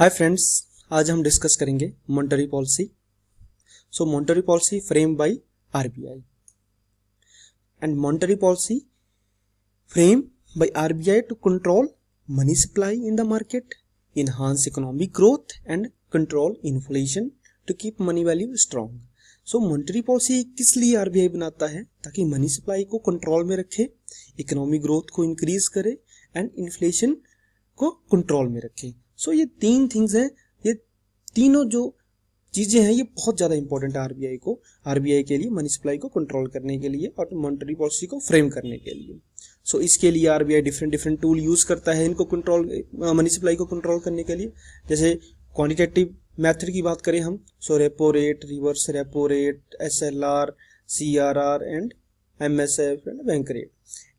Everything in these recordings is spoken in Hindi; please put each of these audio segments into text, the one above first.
हाय फ्रेंड्स आज हम डिस्कस करेंगे monetary policy so monetary policy frame by RBI and monetary policy frame by RBI to control money supply in the market enhance economic growth and control inflation to keep money value strong so monetary policy किस लिए आरबीआई बनाता है ताकि मनी सप्लाई को कंट्रोल में रखे इकोनॉमिक ग्रोथ को इंक्रीज करे एंड इन्फ्लेशन को कंट्रोल में रखे सो so, ये तीन थिंग्स हैं ये तीनों जो चीज़ें हैं ये बहुत ज़्यादा इंपॉर्टेंट है आरबीआई को आरबीआई के लिए मनी सप्लाई को कंट्रोल करने के लिए और मॉनिटरी पॉलिसी को फ्रेम करने के लिए सो so, इसके लिए RBI different different tool use करता है इनको कंट्रोल मनी सप्लाई को कंट्रोल करने के लिए जैसे क्वानिटेटिव मैथड की बात करें हम so repo rate reverse repo rate S L R C R R and M S F and bank rate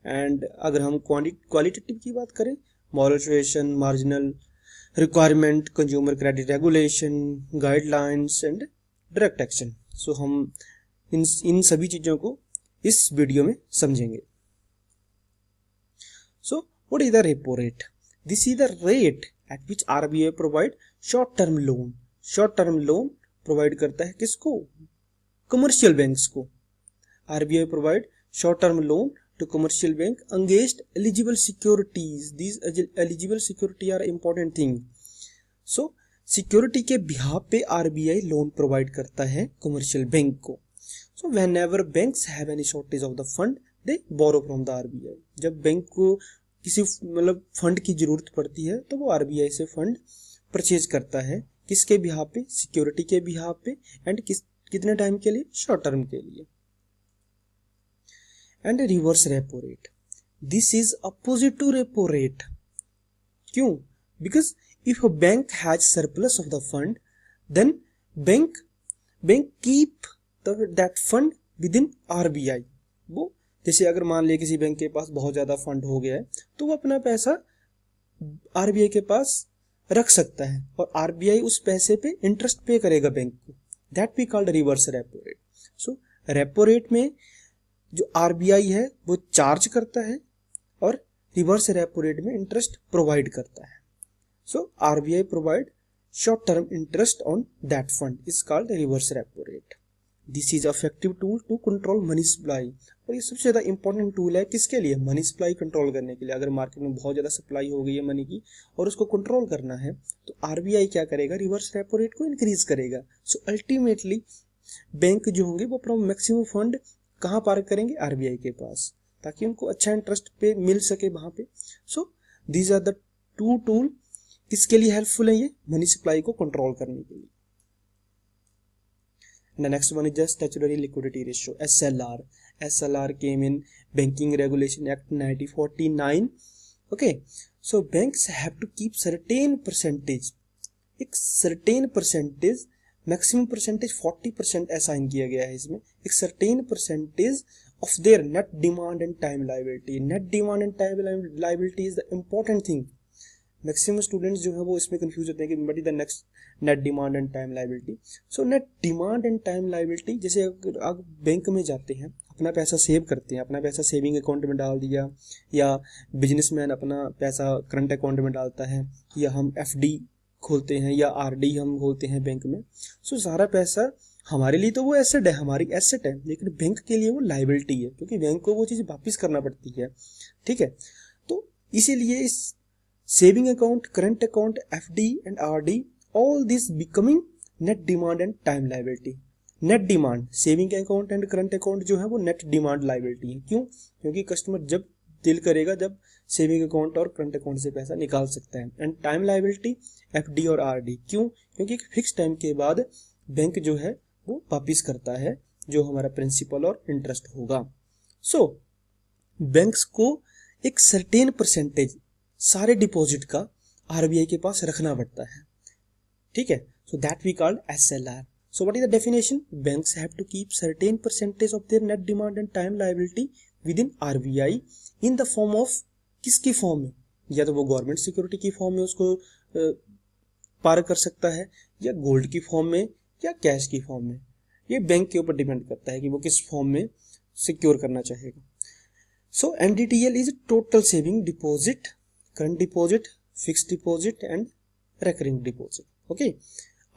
and अगर हम क्वालिटेटिव की बात करें moderation marginal requirement consumer credit regulation guidelines and direct action so हम इन इन सभी चीज़ों को इस वीडियो में समझेंगे so what is the repo rate this is the rate at which RBI provide short term loan short term loan provide करता है किसको कमर्शियल बैंक्स को RBI provide short term loan to commercial bank against eligible securities these eligible security are important thing so security के बिहाव पे आरबीआई लोन प्रोवाइड करता है कमर्शियल बैंक को so whenever bank have any shortage of the fund they borrow from the RBI जब बैंक को किसी मतलब फंड की जरूरत पड़ती है तो वो आरबीआई से फंड परचेज करता है किसके बिहाव पे सिक्योरिटी के बिहाव पे एंड किस कितने टाइम के लिए शॉर्ट टर्म के लिए and reverse repo rate this is opposite to repo rate क्यों because if your bank has surplus of the fund then bank bank keep the, that fund within RBI वो जैसे अगर मान लिया किसी बैंक के पास बहुत ज्यादा फंड हो गया है तो वो अपना पैसा आरबीआई के पास रख सकता है और आरबीआई उस पैसे पे इंटरेस्ट पे करेगा बैंक को that be called reverse repo rate so repo rate में जो आरबीआई है वो चार्ज करता है और रिवर्स रेपो रेट में इंटरेस्ट प्रोवाइड करता है So RBI provide short-term interest on that fund is called reverse repo rate. This is effective tool to control money supply और ये सबसे ज़्यादा इंपॉर्टेंट टूल है किसके लिए मनी सप्लाई कंट्रोल करने के लिए अगर मार्केट में बहुत ज़्यादा सप्लाई हो गई है मनी की और उसको कंट्रोल करना है तो आरबीआई क्या करेगा रिवर्स रेपो रेट को इंक्रीज करेगा सो अल्टीमेटली बैंक जो होंगे वो अपना मैक्सिमम फंड कहाँ पार करेंगे आरबीआई के पास ताकि उनको अच्छा इंटरेस्ट पे मिल सके वहां पे so these are the two tool किसके लिए हेल्पफुल है ये मनी सप्लाई को कंट्रोल करने के लिए next one is next liquidity ratio S L R S L R came in banking regulation act nineteen okay so banks have to keep certain percentage एक certain percentage maximum percentage 40 percent assign किया गया है इसमें एक certain percentage of their net demand and time liability net demand and time liability is the important thing maximum students जो है वो इसमें कंफ्यूज होते हैं कि what is the next net demand and time liability so net demand and time liability जैसे अगर आप बैंक में जाते हैं अपना पैसा सेव करते हैं अपना पैसा सेविंग अकाउंट में डाल दिया या बिजनेसमैन अपना पैसा करंट अकाउंट में डालता है या हम एफ खोलते हैं या आर हम खोलते हैं बैंक में सो so, सारा पैसा हमारे लिए तो वो एसेट है हमारी एसेट है लेकिन बैंक के लिए वो लाइबिलिटी है क्योंकि बैंक को वो चीज़ वापस करना पड़ती है ठीक है तो इसीलिए इस saving account, current account, FD and RD, all these becoming net demand and time liability. Net demand saving account and current account जो है वो नेट डिमांड लाइबिलिटी है क्यों क्योंकि कस्टमर जब दिल करेगा जब सेविंग अकाउंट और करंट अकाउंट से पैसा निकाल सकता है and time liability F D और आर डी क्यों क्योंकि एक फिक्स टाइम के बाद बैंक जो है वो वापिस करता है जो हमारा प्रिंसिपल और इंटरेस्ट होगा सो so, बैंक्स को एक सर्टेन परसेंटेज सारे डिपॉजिट का आरबीआई के पास रखना पड़ता है ठीक है so that we called S L R so what is the definition bank have to keep certain percentage of their net demand and time liability within RBI in the form of किसकी फॉर्म में या तो वो गवर्नमेंट सिक्योरिटी की फॉर्म में उसको पार कर सकता है या गोल्ड की फॉर्म में या कैश की फॉर्म में ये बैंक के ऊपर डिपेंड करता है कि वो किस फॉर्म में सिक्योर करना चाहेगा so N D T L is total saving deposit current deposit fixed deposit and recurring deposit okay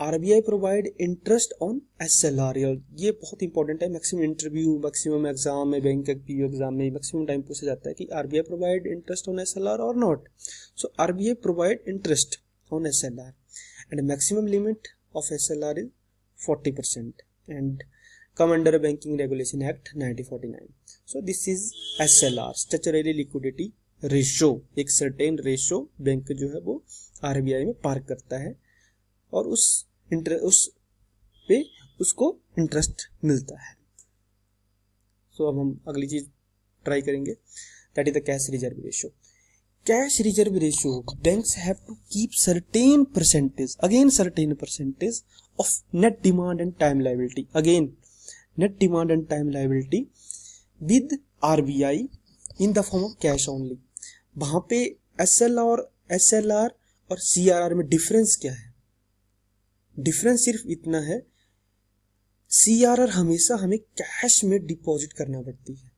RBI provide interest on S L R ये बहुत इंपॉर्टेंट है मैक्सिमम इंटरव्यू मैक्सिमम एग्जाम में बैंक पी एग्जाम में मैक्सिमम टाइम पूछा जाता है कि RBI provide interest on S L R or not so RBI provide interest on S L R and maximum limit of S L are is forty percent and come under Banking Regulation Act 1949. So this is SLR, statutory liquidity ratio एक सर्टेन रेशो बैंक जो है वो आरबीआई में पार करता है और उस इंटर उस पे उसको इंटरेस्ट मिलता है सो so, अब हम अगली चीज ट्राई करेंगे that is the cash reserve ratio cash reserve ratio banks have to keep certain percentage again certain percentage of net demand and time liability again net demand and time liability with RBI in the form of cash only वहां पे एस एल और एस एल आर और सी आर आर में डिफरेंस क्या है डिफरेंस सिर्फ इतना है सी आर आर हमेशा हमें कैश में डिपॉजिट करना पड़ती है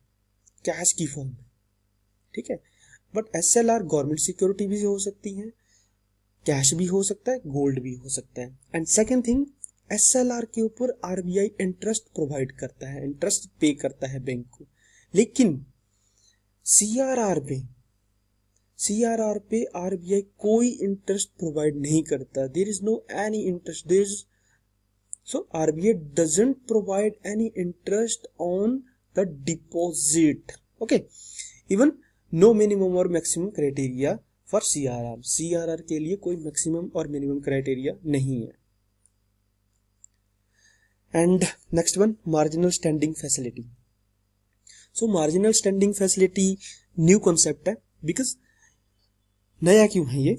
कैश की फॉर्म में ठीक है but S L R government security भी हो सकती है कैश भी हो सकता है गोल्ड भी हो सकता है and second thing S L R के ऊपर R B I interest provide करता है इंटरेस्ट पे करता है बैंक को लेकिन सीआरआर पे सीआरआर पे आरबीआई कोई इंटरेस्ट प्रोवाइड नहीं करता there is no any interest there is so RBI doesn't provide any interest on the deposit okay even no minimum or maximum criteria for CRR CRR के लिए कोई मैक्सिमम और मिनिमम क्राइटेरिया नहीं है and next one marginal standing facility so marginal standing facility new concept है बिकॉज नया क्यों है ये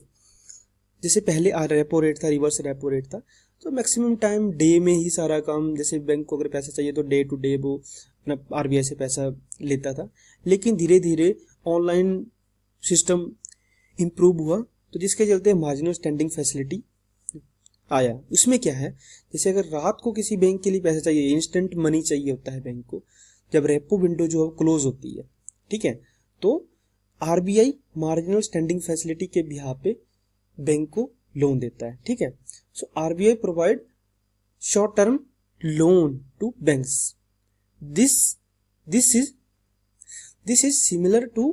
जैसे पहले आ रेपो रेट था रिवर्स रेपो रेट था तो मैक्सिमम टाइम डे में ही सारा काम जैसे बैंक को अगर पैसा चाहिए तो डे टू डे वो अपना आर से पैसा लेता था लेकिन धीरे धीरे ऑनलाइन सिस्टम इम्प्रूव हुआ तो जिसके चलते मार्जिनल स्टैंडिंग फैसिलिटी आया उसमें क्या है जैसे अगर रात को किसी बैंक के लिए पैसा चाहिए इंस्टेंट मनी चाहिए होता है बैंक को जब रेपो विंडो जो है क्लोज होती है ठीक है तो आरबीआई मार्जिनल स्टैंडिंग फैसिलिटी के बिहार पे बैंक को लोन देता है ठीक है so RBI provide short term loan to banks this this is this is similar to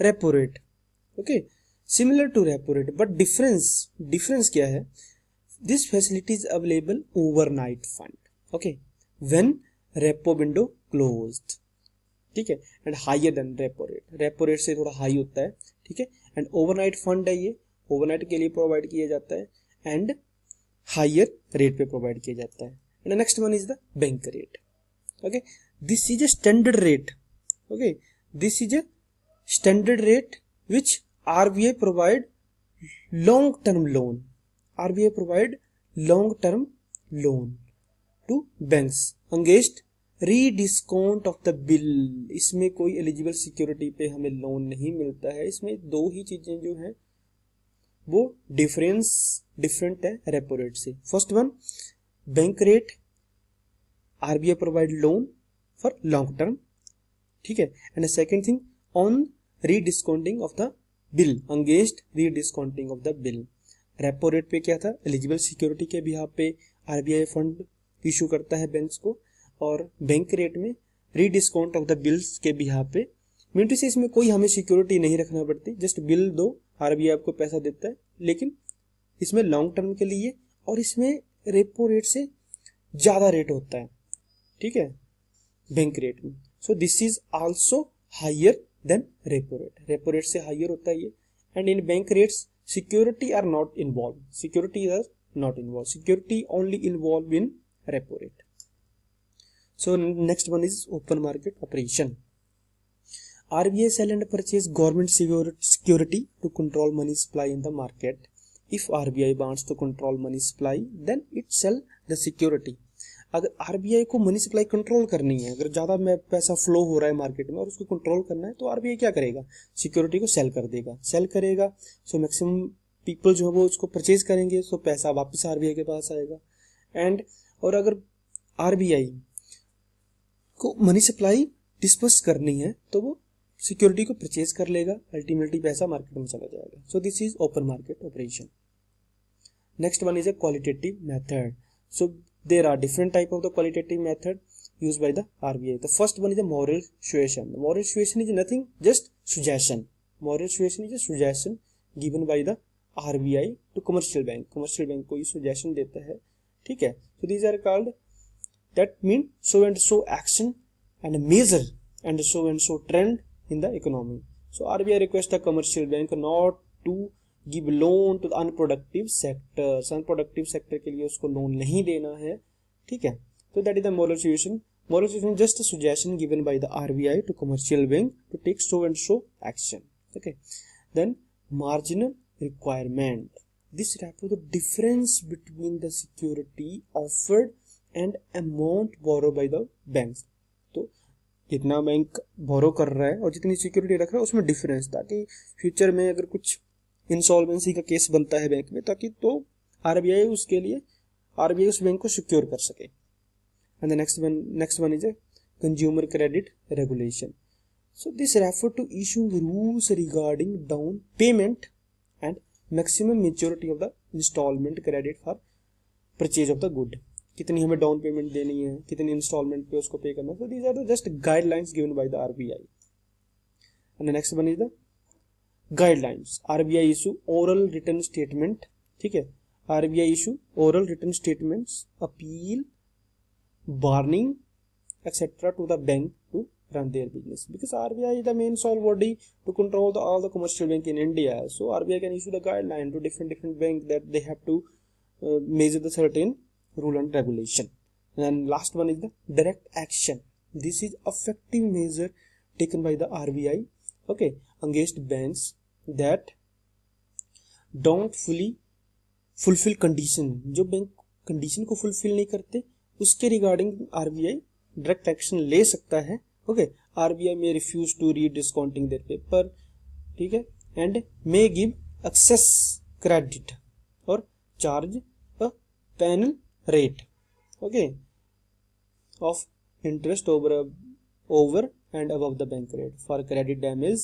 repo rate okay similar to repo rate but difference difference क्या है this facility is available overnight fund okay when repo window closed ठीक है and higher than repo rate repo rate से थोड़ा हाई होता है ठीक है एंड ओवरनाइट फंड है ये ओवरनाइट के लिए प्रोवाइड किया जाता है एंड हाइयर रेट पे प्रोवाइड किया जाता है and next one is the bank rate okay this is a standard rate okay this is a standard rate which RBI provide long term loan RBI provide long term loan to banks against rediscount of the bill इसमें कोई एलिजिबल सिक्योरिटी पे हमें लोन नहीं मिलता है इसमें दो ही चीज़ें जो है वो डिफरेंस डिफरेंट है रेपो रेट से first one bank rate RBI provide loan for long term ठीक है and second thing on rediscounting of the bill against rediscounting of the bill repo rate पे क्या था एलिजिबल सिक्योरिटी के भी यहाँ पे आरबीआई फंड इशू करता है बैंक को और बैंक रेट में डिस्काउंट ऑफ द बिल्स के यहाँ पे मिनटी से इसमें कोई हमें सिक्योरिटी नहीं रखना पड़ती जस्ट बिल दो आई आपको पैसा देता है लेकिन इसमें लॉन्ग टर्म के लिए और इसमें रेपो रेट से ज़्यादा रेट होता है ठीक है बैंक रेट में so this is also higher than repo rate repo rate से हाइयर होता है ये and in bank rates security are not involve security are not involve security only involve in repo rate so next one is open market operation RBI sell and purchase government security to control money supply in the market. If RBI wants to control money supply, then it sell the security. अगर आरबीआई को मनी सप्लाई कंट्रोल करनी है अगर ज़्यादा पैसा फ्लो हो रहा है मार्केट में और उसको कंट्रोल करना है तो आरबीआई क्या करेगा सिक्योरिटी को सेल कर देगा सेल करेगा सो मैक्सिमम पीपल जो है वो उसको परचेज करेंगे सो पैसा वापस आरबीआई के पास आएगा एंड और अगर आरबीआई को मनी सप्लाई डिस्पर्स करनी है तो वो सिक्योरिटी को परचेज कर लेगा अल्टीमेटली पैसा मार्केट में चला जाएगा so this is open market operation next one is a qualitative method so there are different type of the qualitative method use by the R B I the first one is a moral moral suasion is nothing just suggestion moral suasion is a given by the R B I to commercial bank commercial bank को ये सुजेशन देता है ठीक है so these are called that means so and so action and measure and so and so trend in the economy so RBI requests the commercial bank not to give loan to the unproductive sectors unproductive sector के लिए उसको loan नहीं देना है ठीक है so that is the moral solution moral situation is just a suggestion given by the RBI to commercial bank to take so and so action okay then marginal requirement this refers to the difference between the security offered and amount borrow by the bank तो जितना बैंक बोरो कर रहा है और जितनी सिक्योरिटी रख रहा है उसमें डिफरेंस ताकि फ्यूचर में अगर कुछ इंसॉल्वेंसी का केस बनता है बैंक में ताकि तो आरबीआई उसके लिए आरबीआई उस बैंक को सिक्योर कर सके and next one next one is a consumer credit regulation so this refer to issue rules regarding down payment and maximum maturity of the instalment credit for purchase of the good कितनी हमें डाउन पेमेंट देनी है कितनी इंस्टॉलमेंट पे उसको पे करना है so are the just guidelines given by the RBI and next one is the guidelines RBI issue oral return statement ठीक है RBI issue oral return statements appeal warning etcetera to the bank to run their business because RBI is the main sole body to control the, all the commercial bank in India so RBI can issue the guideline to different different bank that they have to uh, measure the certain rule and regulation and last one is the direct action this is effective measure taken by the rbi okay against banks that don't fully fulfill condition jo bank condition ko fulfill nahi karte uske regarding rbi direct action le sakta hai okay rbi may refuse to rediscounting their paper ठीक है and may give excess credit or charge a penal rate okay of interest over over and above the bank rate for credit damage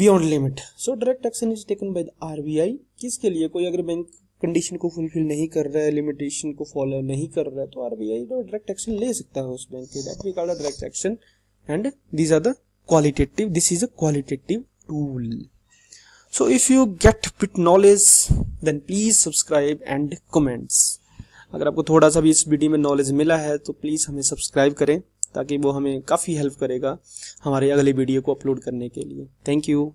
beyond limit so direct action is taken by the RBI किसके लिए कोई अगर बैंक कंडीशन को फुलफिल नहीं कर रहा है लिमिटेशन को फॉलो नहीं कर रहा है तो आरबीआई तो डायरेक्ट एक्शन ले सकता है उस बैंक के that we call a direct action and this are the qualitative this is a qualitative tool so if you get bit knowledge then please subscribe and comments अगर आपको थोड़ा सा भी इस वीडियो में नॉलेज मिला है तो प्लीज़ हमें सब्सक्राइब करें ताकि वो हमें काफ़ी हेल्प करेगा हमारे अगले वीडियो को अपलोड करने के लिए थैंक यू